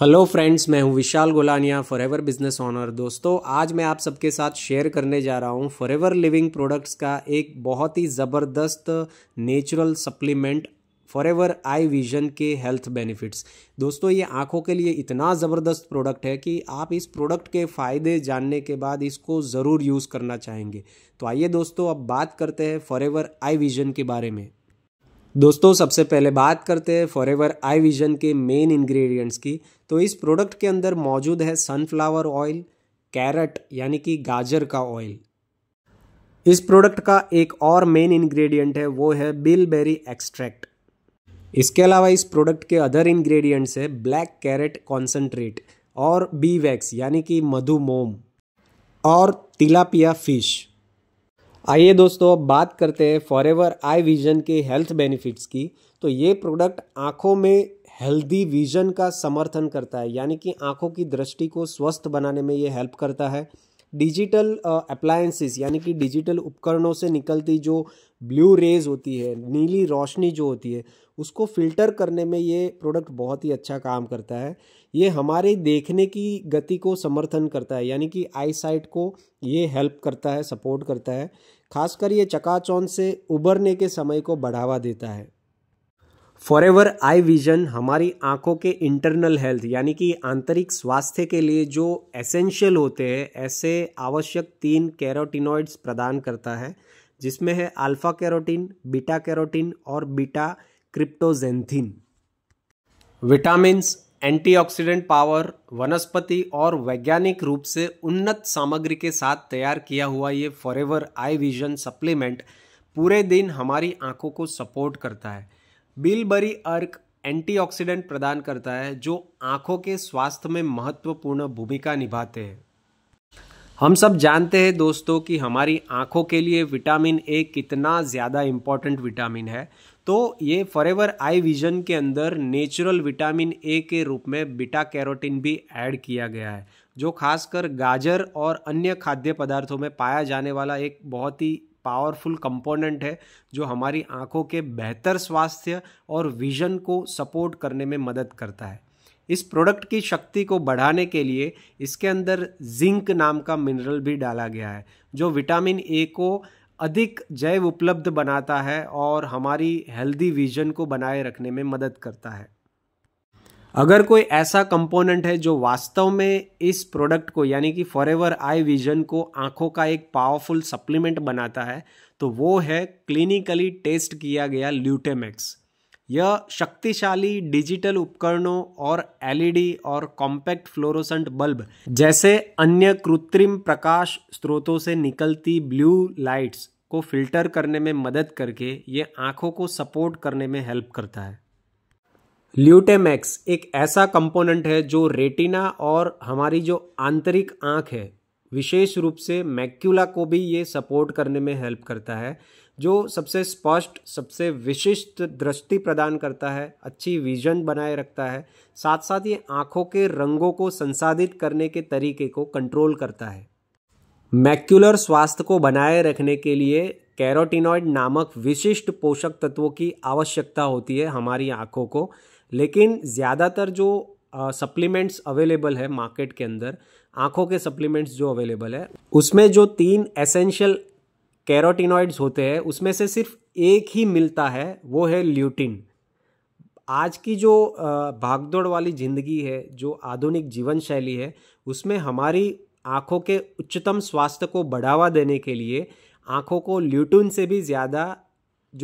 hello friends मैं हूं Vishal Golania for business owner दोस्तों आज मैं आप सबके साथ शेयर करने जा रहा हूं फॉर लिविंग प्रोडक्ट्स का एक बहुत ही ज़बरदस्त natural supplement ever eye vision के हेल्थ बेनिफिट्स दोस्तों ये आंखों के लिए इतना ज़बरदस्त प्रोडक्ट है कि आप इस प्रोडक्ट के फ़ायदे जानने के बाद इसको ज़रूर यूज़ करना चाहेंगे तो आइए दोस्तों अब बात करते हैं एवर आई विजन के बारे में दोस्तों सबसे पहले बात करते हैं एवर आई विजन के मेन इंग्रेडिएंट्स की तो इस प्रोडक्ट के अंदर मौजूद है सनफ्लावर ऑयल कैरेट यानी कि गाजर का ऑयल इस प्रोडक्ट का एक और मेन इंग्रेडिएंट है वो है बिल बेरी एक्सट्रैक्ट इसके अलावा इस प्रोडक्ट के अदर इंग्रेडिएंट्स है ब्लैक कैरेट कॉन्सनट्रेट और बी वैक्स यानी कि मधु मोम और तिलापिया फिश आइए दोस्तों अब बात करते हैं फॉर एवर आई विजन के हेल्थ बेनिफिट्स की तो ये प्रोडक्ट आँखों में हेल्दी विजन का समर्थन करता है यानी कि आँखों की दृष्टि को स्वस्थ बनाने में ये हेल्प करता है डिजिटल अप्लायंसेस यानी कि डिजिटल उपकरणों से निकलती जो ब्लू रेज होती है नीली रोशनी जो होती है उसको फिल्टर करने में ये प्रोडक्ट बहुत ही अच्छा काम करता है ये हमारे देखने की गति को समर्थन करता है यानी कि आई साइट को ये हेल्प करता है सपोर्ट करता है खासकर ये चकाचौंध से उबरने के समय को बढ़ावा देता है फॉर आई विजन हमारी आंखों के इंटरनल हेल्थ यानी कि आंतरिक स्वास्थ्य के लिए जो एसेंशियल होते हैं ऐसे आवश्यक तीन कैरोटीनॉइड्स प्रदान करता है जिसमें है अल्फा कैरोटीन बीटा कैरोटीन और beta cryptoxanthin vitamins antioxidant power वनस्पति और वैज्ञानिक रूप से उन्नत सामग्री के साथ तैयार किया हुआ ये फॉरेवर आई विजन सप्लीमेंट पूरे दिन हमारी आंखों को सपोर्ट करता है बिलबरी अर्क एंटीऑक्सीडेंट प्रदान करता है जो आंखों के स्वास्थ्य में महत्वपूर्ण भूमिका निभाते हैं हम सब जानते हैं दोस्तों कि हमारी आंखों के लिए विटामिन ए कितना ज़्यादा इम्पॉर्टेंट विटामिन है तो ये फॉरेवर आई विजन के अंदर नेचुरल विटामिन ए के रूप में बीटा कैरोटीन भी ऐड किया गया है जो खासकर गाजर और अन्य खाद्य पदार्थों में पाया जाने वाला एक बहुत ही पावरफुल कंपोनेंट है जो हमारी आंखों के बेहतर स्वास्थ्य और विजन को सपोर्ट करने में मदद करता है इस प्रोडक्ट की शक्ति को बढ़ाने के लिए इसके अंदर जिंक नाम का मिनरल भी डाला गया है जो विटामिन ए को अधिक जैव उपलब्ध बनाता है और हमारी हेल्दी विजन को बनाए रखने में मदद करता है अगर कोई ऐसा कंपोनेंट है जो वास्तव में इस प्रोडक्ट को यानी कि फॉर एवर आई विजन को आंखों का एक पावरफुल सप्लीमेंट बनाता है तो वो है क्लिनिकली टेस्ट किया गया ल्यूटेमैक्स यह शक्तिशाली डिजिटल उपकरणों और एलईडी e और कॉम्पैक्ट फ्लोरोसेंट बल्ब जैसे अन्य कृत्रिम प्रकाश स्रोतों से निकलती ब्लू लाइट्स को फिल्टर करने में मदद करके ये आंखों को सपोर्ट करने में हेल्प करता है ल्यूटेमैक्स एक ऐसा कंपोनेंट है जो रेटिना और हमारी जो आंतरिक आँख है विशेष रूप से मैक्यूला को भी ये सपोर्ट करने में हेल्प करता है जो सबसे स्पष्ट सबसे विशिष्ट दृष्टि प्रदान करता है अच्छी विजन बनाए रखता है साथ साथ ये आँखों के रंगों को संसाधित करने के तरीके को कंट्रोल करता है मैक्यूलर स्वास्थ्य को बनाए रखने के लिए कैरोटिनॉइड नामक विशिष्ट पोषक तत्वों की आवश्यकता होती है हमारी आँखों को लेकिन ज़्यादातर जो सप्लीमेंट्स अवेलेबल है मार्केट के अंदर आँखों के सप्लीमेंट्स जो अवेलेबल है उसमें जो तीन एसेंशियल कैरोटिनॉइड्स होते हैं उसमें से सिर्फ एक ही मिलता है वो है ल्यूटिन आज की जो भागदौड़ वाली ज़िंदगी है जो आधुनिक जीवन शैली है उसमें हमारी आँखों के उच्चतम स्वास्थ्य को बढ़ावा देने के लिए आँखों को ल्यूटिन से भी ज़्यादा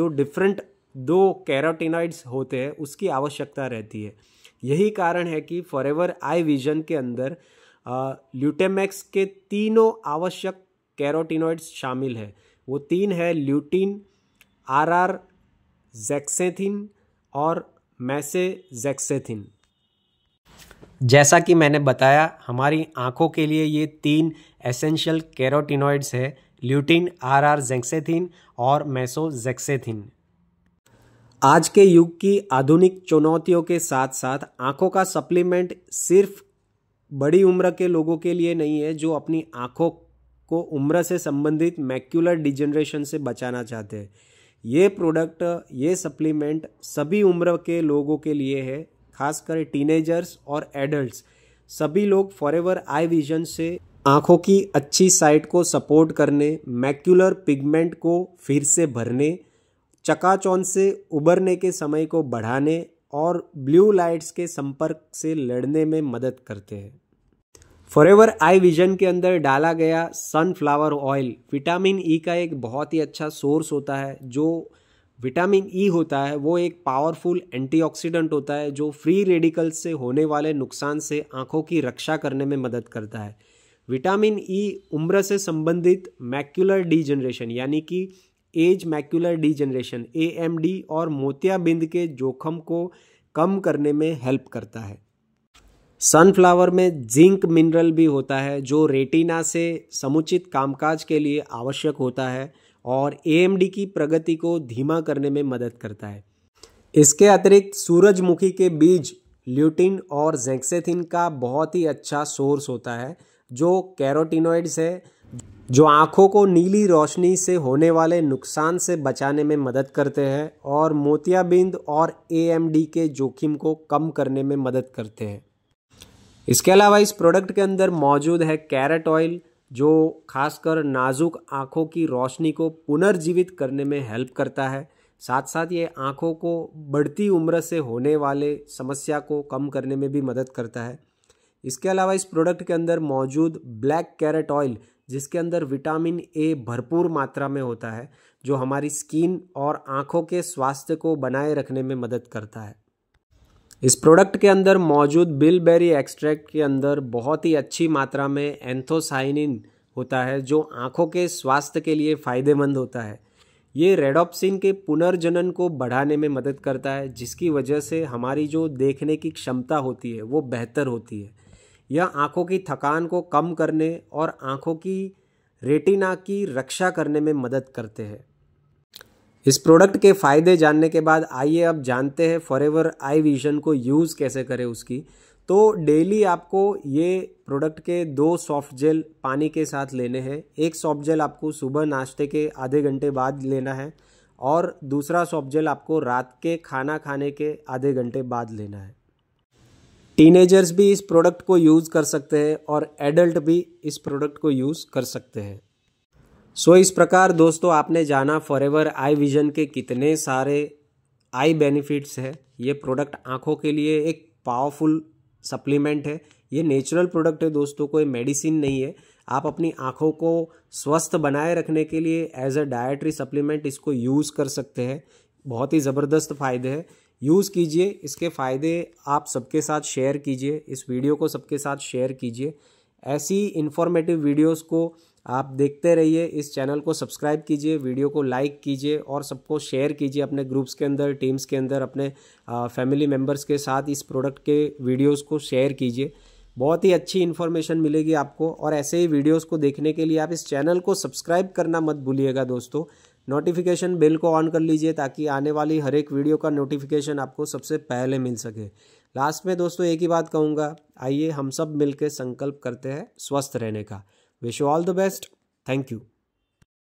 जो डिफरेंट दो कैरोटिनॉइड्स होते हैं उसकी आवश्यकता रहती है यही कारण है कि फॉरेवर आई विजन के अंदर ल्यूटेमैक्स के तीनों आवश्यक कैरोटिनॉइड्स शामिल है वो तीन है ल्यूटीन आर आर जैक्सेथिन और मैसे जैक्सेथिन जैसा कि मैंने बताया हमारी आँखों के लिए ये तीन एसेंशियल कैरोटिनॉइड्स है ल्यूटीन आर आर जैक्सेथिन और मैसो जैक्सेथिन आज के युग की आधुनिक चुनौतियों के साथ साथ आंखों का सप्लीमेंट सिर्फ बड़ी उम्र के लोगों के लिए नहीं है जो अपनी आंखों को उम्र से संबंधित मैक्यूलर डिजनरेशन से बचाना चाहते हैं ये प्रोडक्ट ये सप्लीमेंट सभी उम्र के लोगों के लिए है खासकर टीनेजर्स और एडल्ट्स सभी लोग फॉरएवर आई विजन से आँखों की अच्छी साइट को सपोर्ट करने मैक्यूलर पिगमेंट को फिर से भरने चकाचौंध से उबरने के समय को बढ़ाने और ब्लू लाइट्स के संपर्क से लड़ने में मदद करते हैं फॉरेवर आई विजन के अंदर डाला गया सनफ्लावर ऑयल विटामिन ई का एक बहुत ही अच्छा सोर्स होता है जो विटामिन ई e होता है वो एक पावरफुल एंटीऑक्सीडेंट होता है जो फ्री रेडिकल्स से होने वाले नुकसान से आंखों की रक्षा करने में मदद करता है विटामिन ई e उम्र से संबंधित मैक्यूलर डीजनरेशन यानी कि एज मैक्यूलर डीजनरेशन ए और मोतियाबिंद के जोखम को कम करने में हेल्प करता है सनफ्लावर में जिंक मिनरल भी होता है जो रेटिना से समुचित कामकाज के लिए आवश्यक होता है और ए की प्रगति को धीमा करने में मदद करता है इसके अतिरिक्त सूरजमुखी के बीज ल्यूटिन और जैक्सेथिन का बहुत ही अच्छा सोर्स होता है जो कैरोटिनोइड्स है जो आँखों को नीली रोशनी से होने वाले नुकसान से बचाने में मदद करते हैं और मोतियाबिंद और एएमडी के जोखिम को कम करने में मदद करते हैं इसके अलावा इस प्रोडक्ट के अंदर मौजूद है कैरेट ऑयल जो खासकर नाजुक आँखों की रोशनी को पुनर्जीवित करने में हेल्प करता है साथ साथ ये आँखों को बढ़ती उम्र से होने वाले समस्या को कम करने में भी मदद करता है इसके अलावा इस प्रोडक्ट के अंदर मौजूद ब्लैक कैरेट ऑयल जिसके अंदर विटामिन ए भरपूर मात्रा में होता है जो हमारी स्किन और आँखों के स्वास्थ्य को बनाए रखने में मदद करता है इस प्रोडक्ट के अंदर मौजूद बिलबेरी एक्सट्रैक्ट के अंदर बहुत ही अच्छी मात्रा में एंथोसाइनिन होता है जो आँखों के स्वास्थ्य के लिए फ़ायदेमंद होता है ये रेडोप्सिन के पुनर्जनन को बढ़ाने में मदद करता है जिसकी वजह से हमारी जो देखने की क्षमता होती है वो बेहतर होती है यह आँखों की थकान को कम करने और आँखों की रेटिना की रक्षा करने में मदद करते हैं इस प्रोडक्ट के फ़ायदे जानने के बाद आइए अब जानते हैं फॉरएवर आई विजन को यूज़ कैसे करें उसकी तो डेली आपको ये प्रोडक्ट के दो सॉफ्ट जेल पानी के साथ लेने हैं एक सॉफ्ट जेल आपको सुबह नाश्ते के आधे घंटे बाद लेना है और दूसरा सॉफ्ट जेल आपको रात के खाना खाने के आधे घंटे बाद लेना है टीनेजर्स भी इस प्रोडक्ट को यूज़ कर सकते हैं और एडल्ट भी इस प्रोडक्ट को यूज़ कर सकते हैं सो so, इस प्रकार दोस्तों आपने जाना फॉर आई विजन के कितने सारे आई बेनिफिट्स है ये प्रोडक्ट आँखों के लिए एक पावरफुल सप्लीमेंट है ये नेचुरल प्रोडक्ट है दोस्तों कोई मेडिसिन नहीं है आप अपनी आँखों को स्वस्थ बनाए रखने के लिए एज अ डायट्री सप्लीमेंट इसको यूज़ कर सकते हैं बहुत ही ज़बरदस्त फ़ायदे हैं यूज़ कीजिए इसके फ़ायदे आप सबके साथ शेयर कीजिए इस वीडियो को सबके साथ शेयर कीजिए ऐसी इन्फॉर्मेटिव वीडियोस को आप देखते रहिए इस चैनल को सब्सक्राइब कीजिए वीडियो को लाइक कीजिए और सबको शेयर कीजिए अपने ग्रुप्स के अंदर टीम्स के अंदर अपने फैमिली मेम्बर्स के साथ इस प्रोडक्ट के वीडियोज़ को शेयर कीजिए बहुत ही अच्छी इन्फॉर्मेशन मिलेगी आपको और ऐसे ही वीडियोस को देखने के लिए आप इस चैनल को सब्सक्राइब करना मत भूलिएगा दोस्तों नोटिफिकेशन बेल को ऑन कर लीजिए ताकि आने वाली हर एक वीडियो का नोटिफिकेशन आपको सबसे पहले मिल सके लास्ट में दोस्तों एक ही बात कहूँगा आइए हम सब मिलकर संकल्प करते हैं स्वस्थ रहने का wish you all the best thank you